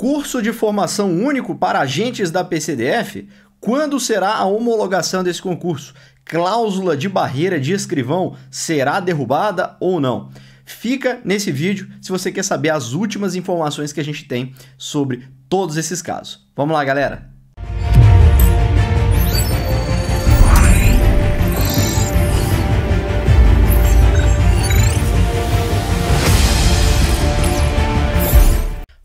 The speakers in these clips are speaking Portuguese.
Curso de formação único para agentes da PCDF? Quando será a homologação desse concurso? Cláusula de barreira de escrivão será derrubada ou não? Fica nesse vídeo se você quer saber as últimas informações que a gente tem sobre todos esses casos. Vamos lá, galera!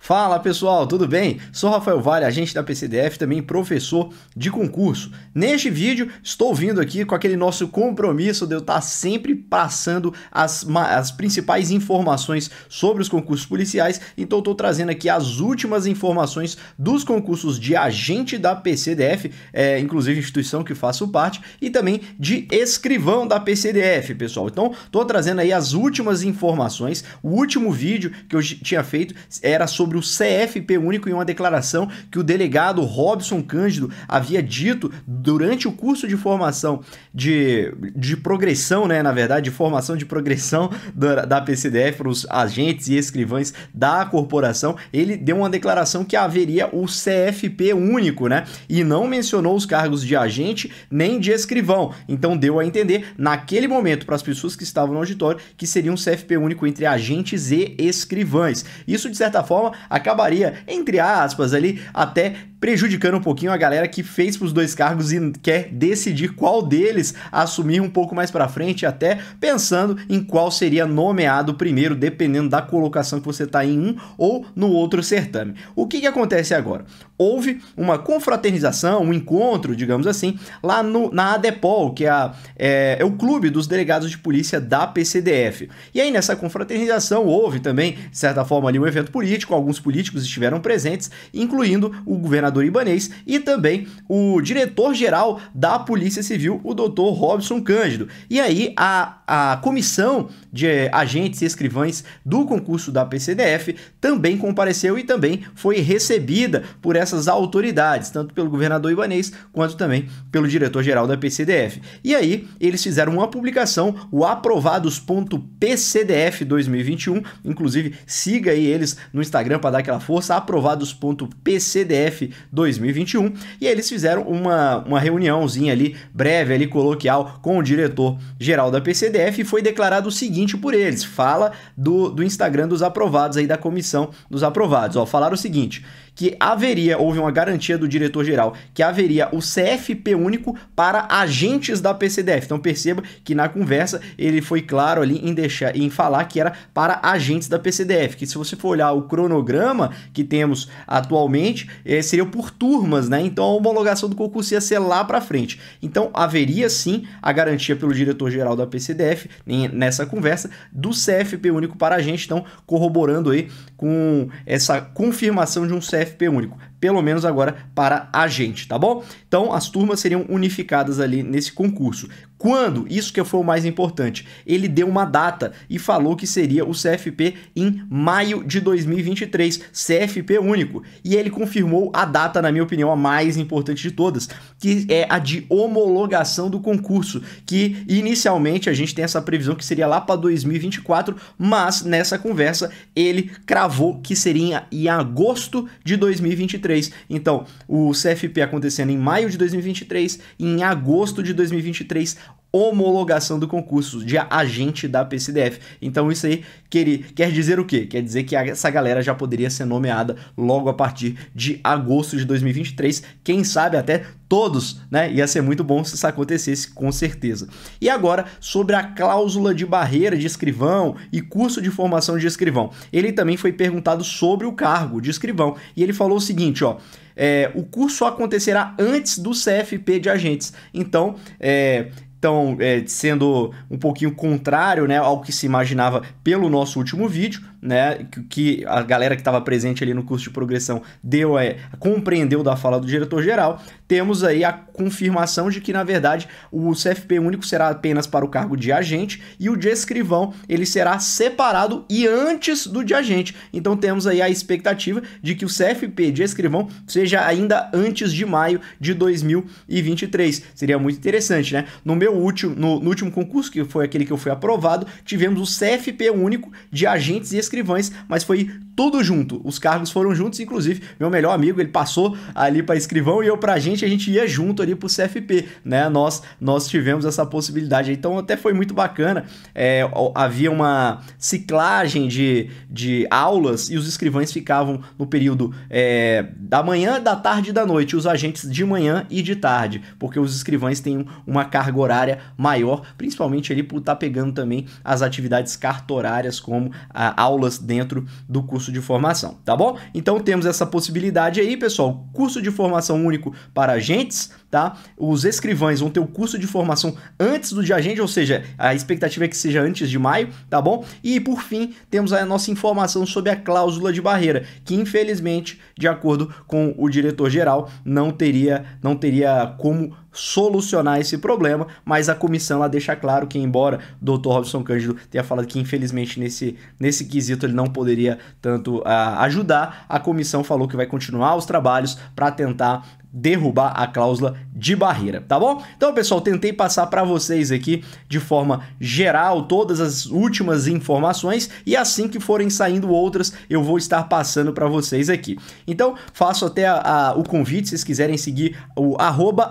Fala pessoal, tudo bem? Sou Rafael Vale, agente da PCDF, também professor de concurso. Neste vídeo, estou vindo aqui com aquele nosso compromisso de eu estar sempre passando as, as principais informações sobre os concursos policiais, então estou trazendo aqui as últimas informações dos concursos de agente da PCDF, é, inclusive instituição que faço parte, e também de escrivão da PCDF, pessoal. Então, estou trazendo aí as últimas informações. O último vídeo que eu tinha feito era sobre sobre o CFP único em uma declaração que o delegado Robson Cândido havia dito durante o curso de formação de, de progressão, né, na verdade, de formação de progressão da, da PCDF para os agentes e escrivães da corporação, ele deu uma declaração que haveria o CFP único, né? E não mencionou os cargos de agente nem de escrivão. Então deu a entender naquele momento para as pessoas que estavam no auditório que seria um CFP único entre agentes e escrivães. Isso de certa forma acabaria, entre aspas, ali até prejudicando um pouquinho a galera que fez para os dois cargos e quer decidir qual deles assumir um pouco mais para frente, até pensando em qual seria nomeado primeiro, dependendo da colocação que você está em um ou no outro certame. O que, que acontece agora? Houve uma confraternização, um encontro, digamos assim, lá no, na ADEPOL, que é, a, é, é o clube dos delegados de polícia da PCDF. E aí nessa confraternização houve também, de certa forma, ali um evento político, alguns políticos estiveram presentes, incluindo o governador governador Ibanês e também o diretor-geral da Polícia Civil, o doutor Robson Cândido. E aí a, a comissão de agentes e escrivães do concurso da PCDF também compareceu e também foi recebida por essas autoridades, tanto pelo governador Ibanês quanto também pelo diretor-geral da PCDF. E aí eles fizeram uma publicação, o aprovados.pcdf 2021, inclusive siga aí eles no Instagram para dar aquela força, aprovados.pcdf 2021. E aí eles fizeram uma, uma reuniãozinha ali, breve, ali, coloquial, com o diretor-geral da PCDF e foi declarado o seguinte por eles. Fala do, do Instagram dos aprovados aí, da comissão dos aprovados. Ó, falaram o seguinte, que haveria, houve uma garantia do diretor-geral, que haveria o CFP único para agentes da PCDF. Então perceba que na conversa ele foi claro ali em deixar em falar que era para agentes da PCDF, que se você for olhar o cronograma que temos atualmente, eh, seria por turmas, né? Então a homologação do concurso ia ser lá para frente. Então haveria sim a garantia pelo diretor-geral da PCDF nessa conversa do CFP único para agente, então corroborando aí com essa confirmação de um CFP FP único pelo menos agora para a gente, tá bom? Então as turmas seriam unificadas ali nesse concurso. Quando? Isso que foi o mais importante. Ele deu uma data e falou que seria o CFP em maio de 2023, CFP único. E ele confirmou a data, na minha opinião, a mais importante de todas, que é a de homologação do concurso, que inicialmente a gente tem essa previsão que seria lá para 2024, mas nessa conversa ele cravou que seria em agosto de 2023. 2023. Então, o CFP acontecendo em maio de 2023 e em agosto de 2023, homologação do concurso de agente da PCDF. Então isso aí quer dizer o quê? Quer dizer que essa galera já poderia ser nomeada logo a partir de agosto de 2023, quem sabe até todos, né? Ia ser muito bom se isso acontecesse, com certeza. E agora, sobre a cláusula de barreira de escrivão e curso de formação de escrivão. Ele também foi perguntado sobre o cargo de escrivão e ele falou o seguinte, ó, é, o curso acontecerá antes do CFP de agentes. Então, é, estão é, sendo um pouquinho contrário né, ao que se imaginava pelo nosso último vídeo, né? Que a galera que estava presente ali no curso de progressão deu é, compreendeu da fala do diretor-geral. Temos aí a confirmação de que, na verdade, o CFP único será apenas para o cargo de agente e o de escrivão ele será separado e antes do de agente. Então temos aí a expectativa de que o CFP de escrivão seja ainda antes de maio de 2023. Seria muito interessante, né? No meu último, no, no, último concurso, que foi aquele que eu fui aprovado, tivemos o CFP único de agentes e escrivães, mas foi tudo junto. Os cargos foram juntos, inclusive, meu melhor amigo, ele passou ali para escrivão e eu para agente, a gente ia junto ali pro CFP, né? Nós nós tivemos essa possibilidade. Então até foi muito bacana. É, havia uma ciclagem de, de aulas e os escrivães ficavam no período é, da manhã, da tarde e da noite, os agentes de manhã e de tarde, porque os escrivães têm uma carga horária maior, principalmente ali por estar tá pegando também as atividades cartorárias como a, ah, aulas dentro do curso de formação, tá bom? Então temos essa possibilidade aí, pessoal, curso de formação único para agentes tá? Os escrivães vão ter o curso de formação antes do dia agente, ou seja, a expectativa é que seja antes de maio, tá bom? E por fim, temos a nossa informação sobre a cláusula de barreira, que infelizmente, de acordo com o diretor-geral, não teria, não teria como solucionar esse problema, mas a comissão lá deixa claro que, embora o Dr. Robson Cândido tenha falado que, infelizmente, nesse, nesse quesito ele não poderia tanto uh, ajudar, a comissão falou que vai continuar os trabalhos para tentar derrubar a cláusula de barreira, tá bom? Então, pessoal, tentei passar para vocês aqui de forma geral todas as últimas informações e assim que forem saindo outras, eu vou estar passando para vocês aqui. Então, faço até a, a, o convite, se vocês quiserem seguir o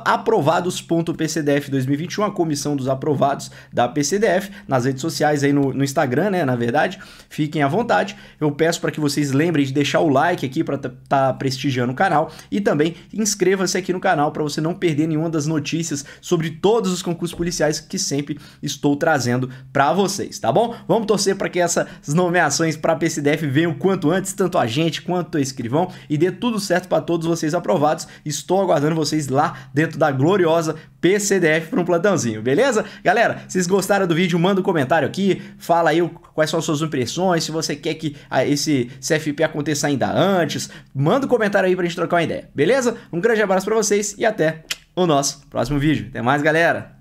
aprovados.pcdf2021, a comissão dos aprovados da PCDF, nas redes sociais aí no, no Instagram, né, na verdade, fiquem à vontade. Eu peço para que vocês lembrem de deixar o like aqui para estar tá, tá prestigiando o canal e também inscrevam inscreva-se aqui no canal para você não perder nenhuma das notícias sobre todos os concursos policiais que sempre estou trazendo para vocês, tá bom? Vamos torcer para que essas nomeações para PCDF venham quanto antes, tanto a gente quanto o escrivão, e dê tudo certo para todos vocês aprovados. Estou aguardando vocês lá dentro da gloriosa PCDF para um plantãozinho, beleza? Galera, vocês gostaram do vídeo, manda um comentário aqui, fala aí quais são as suas impressões, se você quer que esse CFP aconteça ainda antes, manda um comentário aí pra gente trocar uma ideia, beleza? Um grande grande abraço para vocês e até o nosso próximo vídeo. Até mais, galera!